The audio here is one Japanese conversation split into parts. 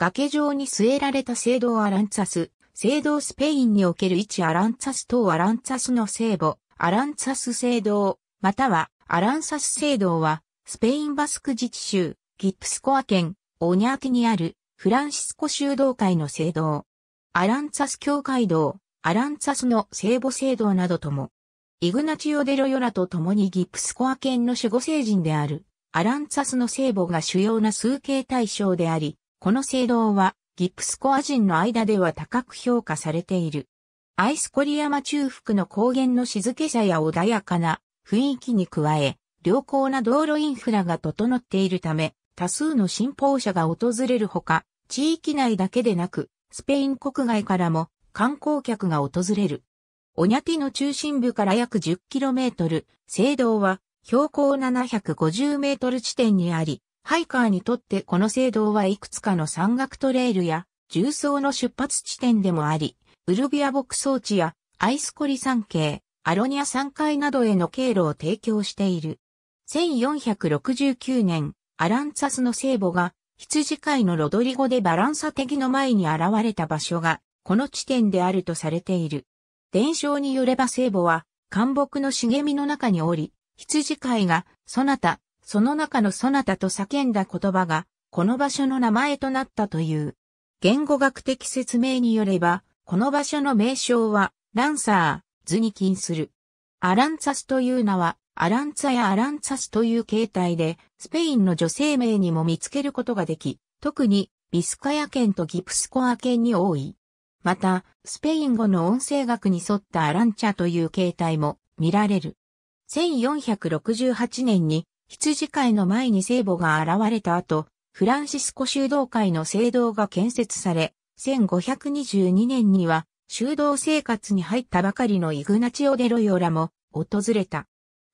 崖上に据えられた聖堂アランツァス、聖堂スペインにおける一アランツァス等アランツァスの聖母、アランツァス聖堂、またはアランツァス聖堂は、スペインバスク自治州、ギプスコア県、オニャーティにある、フランシスコ修道会の聖堂。アランツァス教会堂、アランツァスの聖母聖堂などとも、イグナチオ・デロヨラと共にギプスコア県の守護聖人である、アランツァスの聖母が主要な数形対象であり、この聖堂はギプスコア人の間では高く評価されている。アイスコリ山中腹の高原の静けさや穏やかな雰囲気に加え、良好な道路インフラが整っているため、多数の信奉者が訪れるほか、地域内だけでなく、スペイン国外からも観光客が訪れる。オニャティの中心部から約 10km、聖堂は標高7 5 0ル地点にあり、ハイカーにとってこの聖堂はいくつかの山岳トレイルや重曹の出発地点でもあり、ウルビア牧草地やアイスコリ山系、アロニア山階などへの経路を提供している。1469年、アランツァスの聖母が羊飼いのロドリゴでバランサ敵の前に現れた場所がこの地点であるとされている。伝承によれば聖母は、寒木の茂みの中におり、羊飼いが、そなた、その中のそなたと叫んだ言葉が、この場所の名前となったという。言語学的説明によれば、この場所の名称は、ランサー、図に近する。アランサスという名は、アランツァやアランサスという形態で、スペインの女性名にも見つけることができ、特に、ビスカヤ県とギプスコア県に多い。また、スペイン語の音声学に沿ったアランチャという形態も見られる。1468年に羊飼いの前に聖母が現れた後、フランシスコ修道会の聖堂が建設され、1522年には修道生活に入ったばかりのイグナチオ・デロヨラも訪れた。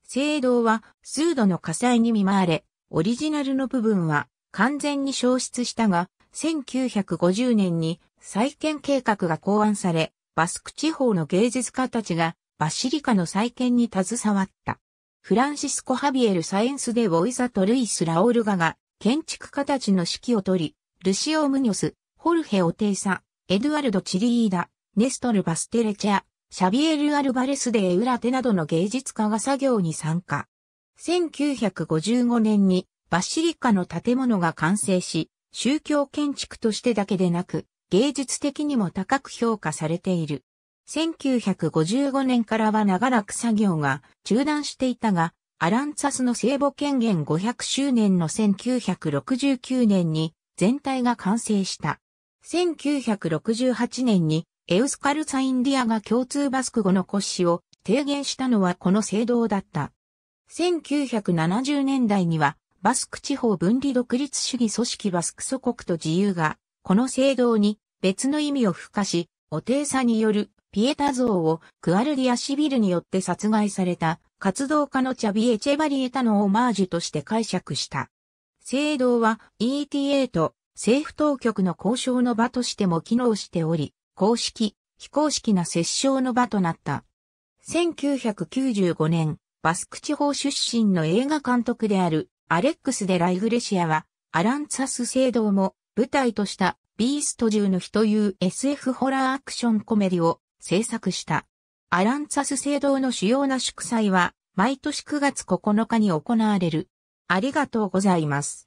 聖堂は数度の火災に見舞われ、オリジナルの部分は完全に消失したが、1950年に再建計画が考案され、バスク地方の芸術家たちがバシリカの再建に携わった。フランシスコ・ハビエル・サイエンス・デ・ボイザとルイス・ラオルガが、建築家たちの指揮をとり、ルシオ・ムニョス、ホルヘ・オテイサ、エドゥアルド・チリーダ、ネストル・バステレチャ、シャビエル・アルバレス・デ・エウラテなどの芸術家が作業に参加。1955年にバシリカの建物が完成し、宗教建築としてだけでなく、芸術的にも高く評価されている。1955年からは長らく作業が中断していたが、アランツァスの聖母権限500周年の1969年に全体が完成した。1968年にエウスカルサインディアが共通バスク語の骨子を提言したのはこの聖堂だった。1970年代にはバスク地方分離独立主義組織バスク祖国と自由がこの聖堂に別の意味を付加し、お定さによるピエタ像をクアルディアシビルによって殺害された活動家のチャビエ・チェバリエタのオマージュとして解釈した。聖堂は ETA と政府当局の交渉の場としても機能しており、公式、非公式な折衝の場となった。1995年、バスク地方出身の映画監督であるアレックス・デ・ライグレシアは、アランツァス聖堂も舞台としたビースト1の日という SF ホラーアクションコメディを制作した。アランツァス聖堂の主要な祝祭は毎年9月9日に行われる。ありがとうございます。